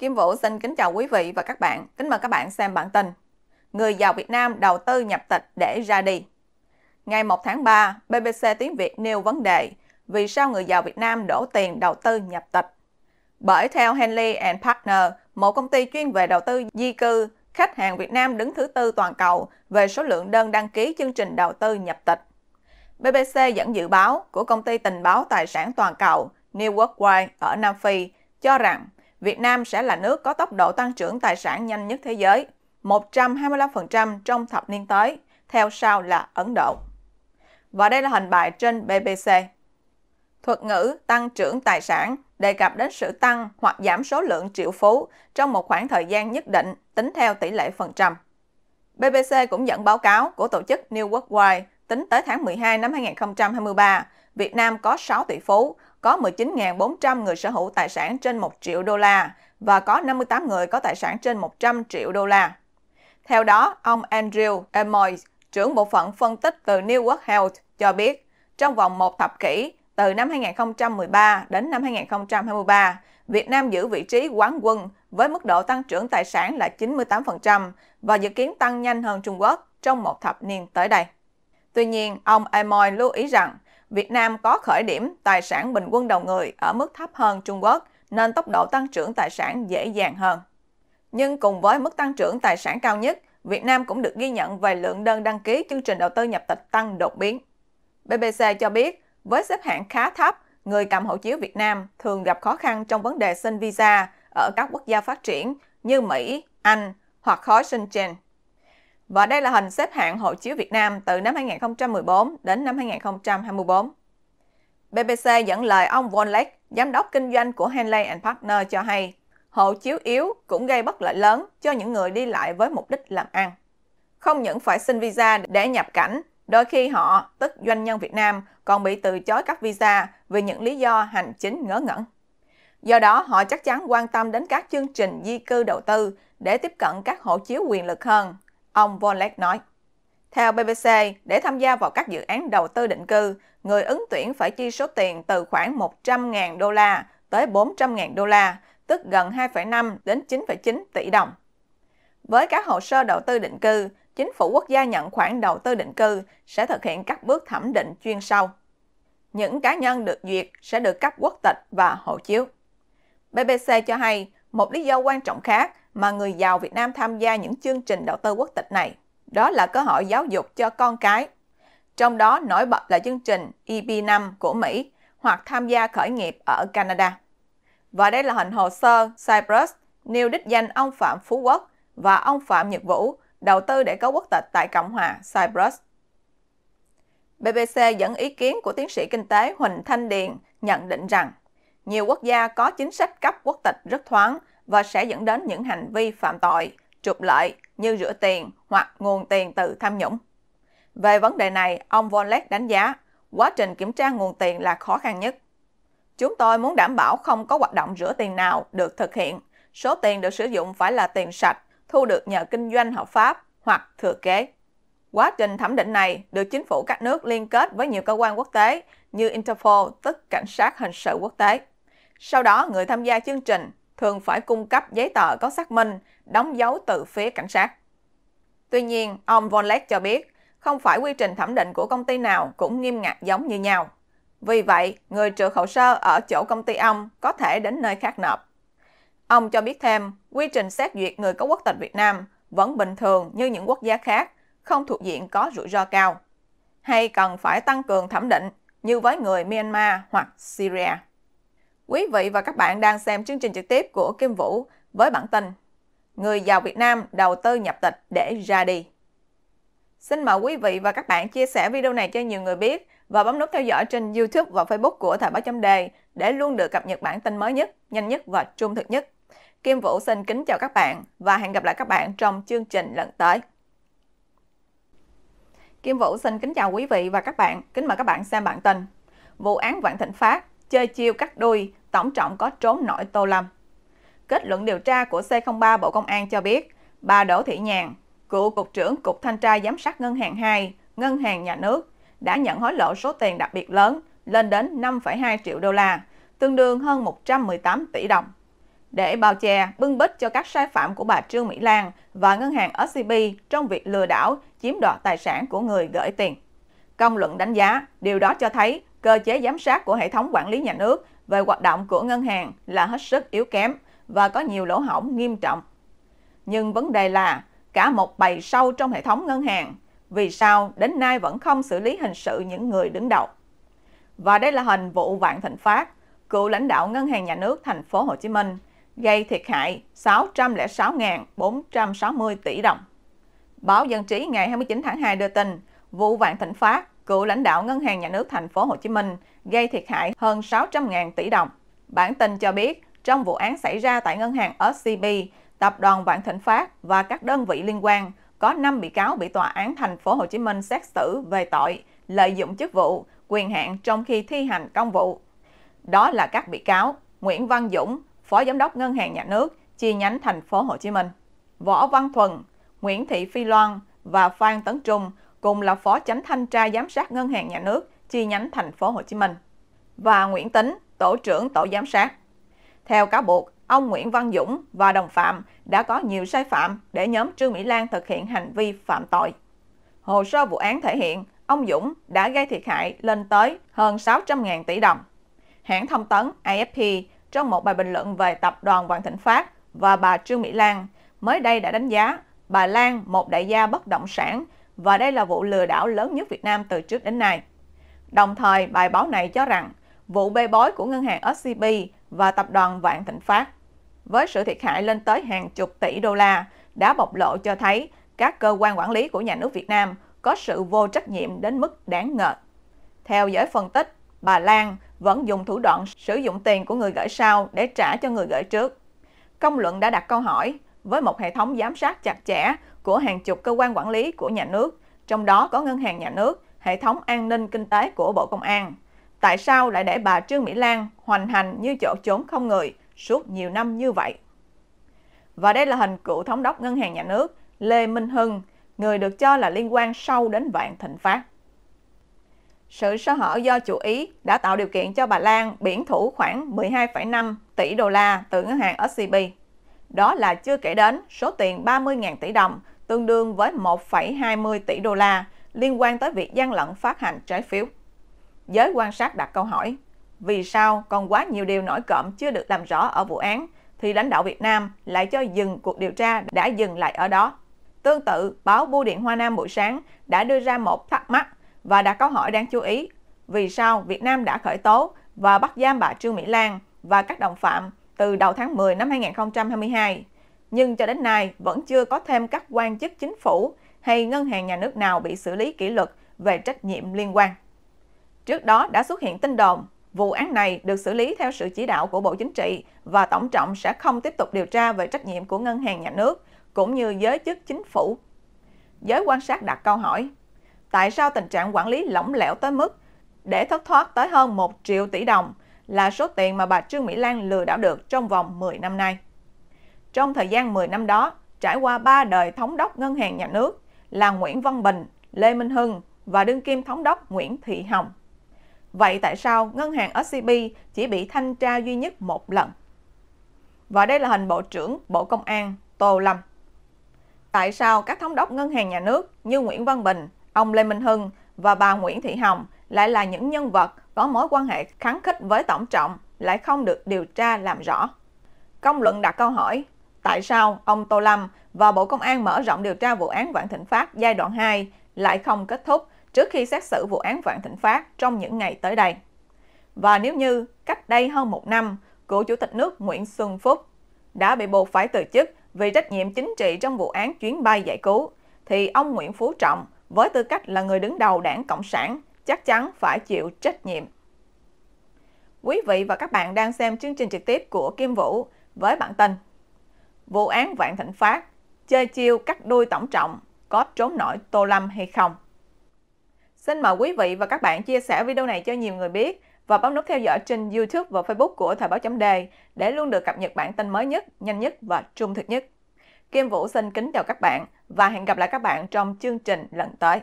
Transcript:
Kim Vũ xin kính chào quý vị và các bạn. Kính mời các bạn xem bản tin. Người giàu Việt Nam đầu tư nhập tịch để ra đi. Ngày 1 tháng 3, BBC Tiếng Việt nêu vấn đề vì sao người giàu Việt Nam đổ tiền đầu tư nhập tịch. Bởi theo Henley and Partner, một công ty chuyên về đầu tư di cư, khách hàng Việt Nam đứng thứ tư toàn cầu về số lượng đơn đăng ký chương trình đầu tư nhập tịch. BBC dẫn dự báo của công ty tình báo tài sản toàn cầu New World Worldwide ở Nam Phi cho rằng Việt Nam sẽ là nước có tốc độ tăng trưởng tài sản nhanh nhất thế giới, 125% trong thập niên tới, theo sau là Ấn Độ. Và đây là hình bài trên BBC. Thuật ngữ tăng trưởng tài sản đề cập đến sự tăng hoặc giảm số lượng triệu phú trong một khoảng thời gian nhất định tính theo tỷ lệ phần trăm. BBC cũng dẫn báo cáo của tổ chức New Worldwide tính tới tháng 12 năm 2023, Việt Nam có 6 tỷ phú, có 19.400 người sở hữu tài sản trên 1 triệu đô la và có 58 người có tài sản trên 100 triệu đô la. Theo đó, ông Andrew Emoy, trưởng bộ phận phân tích từ New World Health, cho biết trong vòng một thập kỷ, từ năm 2013 đến năm 2023, Việt Nam giữ vị trí quán quân với mức độ tăng trưởng tài sản là 98% và dự kiến tăng nhanh hơn Trung Quốc trong một thập niên tới đây. Tuy nhiên, ông Emoy lưu ý rằng Việt Nam có khởi điểm tài sản bình quân đầu người ở mức thấp hơn Trung Quốc, nên tốc độ tăng trưởng tài sản dễ dàng hơn. Nhưng cùng với mức tăng trưởng tài sản cao nhất, Việt Nam cũng được ghi nhận về lượng đơn đăng ký chương trình đầu tư nhập tịch tăng đột biến. BBC cho biết, với xếp hạng khá thấp, người cầm hộ chiếu Việt Nam thường gặp khó khăn trong vấn đề xin visa ở các quốc gia phát triển như Mỹ, Anh hoặc khó khối trên. Và đây là hình xếp hạng hộ chiếu Việt Nam từ năm 2014 đến năm 2024. BBC dẫn lời ông Wonlek, giám đốc kinh doanh của Henley Partner cho hay, hộ chiếu yếu cũng gây bất lợi lớn cho những người đi lại với mục đích làm ăn. Không những phải xin visa để nhập cảnh, đôi khi họ, tức doanh nhân Việt Nam, còn bị từ chối các visa vì những lý do hành chính ngớ ngẩn. Do đó, họ chắc chắn quan tâm đến các chương trình di cư đầu tư để tiếp cận các hộ chiếu quyền lực hơn, Ông Volek nói. Theo BBC, để tham gia vào các dự án đầu tư định cư, người ứng tuyển phải chi số tiền từ khoảng 100.000 đô la tới 400.000 đô la, tức gần 2,5 đến 9,9 tỷ đồng. Với các hồ sơ đầu tư định cư, chính phủ quốc gia nhận khoản đầu tư định cư sẽ thực hiện các bước thẩm định chuyên sâu. Những cá nhân được duyệt sẽ được cấp quốc tịch và hộ chiếu. BBC cho hay, một lý do quan trọng khác mà người giàu Việt Nam tham gia những chương trình đầu tư quốc tịch này. Đó là cơ hội giáo dục cho con cái. Trong đó nổi bật là chương trình EB 5 của Mỹ hoặc tham gia khởi nghiệp ở Canada. Và đây là hình hồ sơ Cyprus nêu đích danh ông Phạm Phú Quốc và ông Phạm Nhật Vũ đầu tư để có quốc tịch tại Cộng hòa Cyprus. BBC dẫn ý kiến của tiến sĩ kinh tế Huỳnh Thanh Điền nhận định rằng nhiều quốc gia có chính sách cấp quốc tịch rất thoáng và sẽ dẫn đến những hành vi phạm tội, trục lợi như rửa tiền hoặc nguồn tiền từ tham nhũng. Về vấn đề này, ông Volek đánh giá quá trình kiểm tra nguồn tiền là khó khăn nhất. Chúng tôi muốn đảm bảo không có hoạt động rửa tiền nào được thực hiện. Số tiền được sử dụng phải là tiền sạch, thu được nhờ kinh doanh hợp pháp hoặc thừa kế. Quá trình thẩm định này được chính phủ các nước liên kết với nhiều cơ quan quốc tế như Interpol, tức Cảnh sát Hình sự Quốc tế. Sau đó, người tham gia chương trình thường phải cung cấp giấy tờ có xác minh, đóng dấu từ phía cảnh sát. Tuy nhiên, ông Vonlek cho biết, không phải quy trình thẩm định của công ty nào cũng nghiêm ngặt giống như nhau. Vì vậy, người trượt hồ sơ ở chỗ công ty ông có thể đến nơi khác nộp. Ông cho biết thêm, quy trình xét duyệt người có quốc tịch Việt Nam vẫn bình thường như những quốc gia khác, không thuộc diện có rủi ro cao. Hay cần phải tăng cường thẩm định như với người Myanmar hoặc Syria. Quý vị và các bạn đang xem chương trình trực tiếp của Kim Vũ với bản tin Người giàu Việt Nam đầu tư nhập tịch để ra đi. Xin mời quý vị và các bạn chia sẻ video này cho nhiều người biết và bấm nút theo dõi trên YouTube và Facebook của Thời báo chấm đề để luôn được cập nhật bản tin mới nhất, nhanh nhất và trung thực nhất. Kim Vũ xin kính chào các bạn và hẹn gặp lại các bạn trong chương trình lần tới. Kim Vũ xin kính chào quý vị và các bạn, kính mời các bạn xem bản tin. Vụ án Vạn Thịnh Phát chơi chiêu cắt đuôi tổng trọng có trốn nổi Tô Lâm. Kết luận điều tra của C03 Bộ Công an cho biết, bà Đỗ Thị Nhàn, cựu Cục trưởng Cục Thanh tra Giám sát Ngân hàng 2, Ngân hàng Nhà nước, đã nhận hối lộ số tiền đặc biệt lớn lên đến 5,2 triệu đô la, tương đương hơn 118 tỷ đồng. Để bào che, bưng bít cho các sai phạm của bà Trương Mỹ Lan và ngân hàng SCB trong việc lừa đảo, chiếm đoạt tài sản của người gửi tiền. Công luận đánh giá, điều đó cho thấy cơ chế giám sát của hệ thống quản lý nhà nước về hoạt động của ngân hàng là hết sức yếu kém và có nhiều lỗ hổng nghiêm trọng. Nhưng vấn đề là cả một bầy sâu trong hệ thống ngân hàng, vì sao đến nay vẫn không xử lý hình sự những người đứng đầu? Và đây là hình vụ Vạn Thịnh Phát, cựu lãnh đạo Ngân hàng Nhà nước thành phố Hồ Chí Minh, gây thiệt hại 606.460 tỷ đồng. Báo Dân trí ngày 29 tháng 2 đưa tin, vụ Vạn Thịnh Phát, cựu lãnh đạo Ngân hàng Nhà nước thành phố Hồ Chí Minh gây thiệt hại hơn 600.000 tỷ đồng. Bản tin cho biết, trong vụ án xảy ra tại ngân hàng SCB, tập đoàn Vạn Thịnh Phát và các đơn vị liên quan, có 5 bị cáo bị tòa án thành phố Hồ Chí Minh xét xử về tội lợi dụng chức vụ, quyền hạn trong khi thi hành công vụ. Đó là các bị cáo Nguyễn Văn Dũng, Phó Giám đốc Ngân hàng Nhà nước chi nhánh thành phố Hồ Chí Minh, Võ Văn Thuần, Nguyễn Thị Phi Loan và Phan Tấn Trung cùng là Phó Chánh thanh tra giám sát Ngân hàng Nhà nước chi nhánh thành phố Hồ Chí Minh và Nguyễn Tính, tổ trưởng tổ giám sát. Theo cáo buộc, ông Nguyễn Văn Dũng và đồng phạm đã có nhiều sai phạm để nhóm Trương Mỹ Lan thực hiện hành vi phạm tội. Hồ sơ vụ án thể hiện ông Dũng đã gây thiệt hại lên tới hơn 600.000 tỷ đồng. Hãng thông tấn AFP trong một bài bình luận về tập đoàn Vạn Thịnh Phát và bà Trương Mỹ Lan mới đây đã đánh giá bà Lan một đại gia bất động sản và đây là vụ lừa đảo lớn nhất Việt Nam từ trước đến nay. Đồng thời, bài báo này cho rằng vụ bê bối của ngân hàng SCB và tập đoàn Vạn Thịnh Phát với sự thiệt hại lên tới hàng chục tỷ đô la đã bộc lộ cho thấy các cơ quan quản lý của nhà nước Việt Nam có sự vô trách nhiệm đến mức đáng ngờ. Theo giới phân tích, bà Lan vẫn dùng thủ đoạn sử dụng tiền của người gửi sau để trả cho người gửi trước. Công luận đã đặt câu hỏi, với một hệ thống giám sát chặt chẽ của hàng chục cơ quan quản lý của nhà nước, trong đó có ngân hàng nhà nước, hệ thống an ninh kinh tế của Bộ Công an. Tại sao lại để bà Trương Mỹ Lan hoành hành như chỗ trốn không người suốt nhiều năm như vậy? Và đây là hình cựu thống đốc ngân hàng nhà nước Lê Minh Hưng, người được cho là liên quan sâu đến vạn thịnh phát. Sự sơ hở do chủ ý đã tạo điều kiện cho bà Lan biển thủ khoảng 12,5 tỷ đô la từ ngân hàng SCB. Đó là chưa kể đến số tiền 30.000 tỷ đồng, tương đương với 1,20 tỷ đô la liên quan tới việc gian lận phát hành trái phiếu. Giới quan sát đặt câu hỏi, vì sao còn quá nhiều điều nổi cộm chưa được làm rõ ở vụ án thì lãnh đạo Việt Nam lại cho dừng cuộc điều tra đã dừng lại ở đó. Tương tự, báo Bưu điện Hoa Nam buổi sáng đã đưa ra một thắc mắc và đặt câu hỏi đáng chú ý. Vì sao Việt Nam đã khởi tố và bắt giam bà Trương Mỹ Lan và các đồng phạm từ đầu tháng 10 năm 2022, nhưng cho đến nay vẫn chưa có thêm các quan chức chính phủ hay ngân hàng nhà nước nào bị xử lý kỷ luật về trách nhiệm liên quan. Trước đó đã xuất hiện tin đồn, vụ án này được xử lý theo sự chỉ đạo của Bộ Chính trị và Tổng trọng sẽ không tiếp tục điều tra về trách nhiệm của ngân hàng nhà nước cũng như giới chức chính phủ. Giới quan sát đặt câu hỏi, tại sao tình trạng quản lý lỏng lẻo tới mức để thất thoát tới hơn 1 triệu tỷ đồng là số tiền mà bà Trương Mỹ Lan lừa đảo được trong vòng 10 năm nay. Trong thời gian 10 năm đó, trải qua 3 đời thống đốc ngân hàng nhà nước, là Nguyễn Văn Bình, Lê Minh Hưng và đương kim thống đốc Nguyễn Thị Hồng. Vậy tại sao ngân hàng SCB chỉ bị thanh tra duy nhất một lần? Và đây là hình Bộ trưởng Bộ Công an Tô Lâm. Tại sao các thống đốc ngân hàng nhà nước như Nguyễn Văn Bình, ông Lê Minh Hưng và bà Nguyễn Thị Hồng lại là những nhân vật có mối quan hệ kháng khích với Tổng trọng lại không được điều tra làm rõ? Công luận đặt câu hỏi tại sao ông Tô Lâm và Bộ Công an mở rộng điều tra vụ án Vạn Thịnh Phát giai đoạn 2 lại không kết thúc trước khi xét xử vụ án Vạn Thịnh Phát trong những ngày tới đây. Và nếu như cách đây hơn một năm, cựu Chủ tịch nước Nguyễn Xuân Phúc đã bị buộc phải từ chức vì trách nhiệm chính trị trong vụ án chuyến bay giải cứu, thì ông Nguyễn Phú Trọng với tư cách là người đứng đầu đảng Cộng sản chắc chắn phải chịu trách nhiệm. Quý vị và các bạn đang xem chương trình trực tiếp của Kim Vũ với bản tin vụ án Vạn Thịnh Phát, chơi chiêu cắt đuôi tổng trọng, có trốn nổi Tô Lâm hay không? Xin mời quý vị và các bạn chia sẻ video này cho nhiều người biết và bấm nút theo dõi trên YouTube và Facebook của Thời báo chấm đề để luôn được cập nhật bản tin mới nhất, nhanh nhất và trung thực nhất. Kim Vũ xin kính chào các bạn và hẹn gặp lại các bạn trong chương trình lần tới.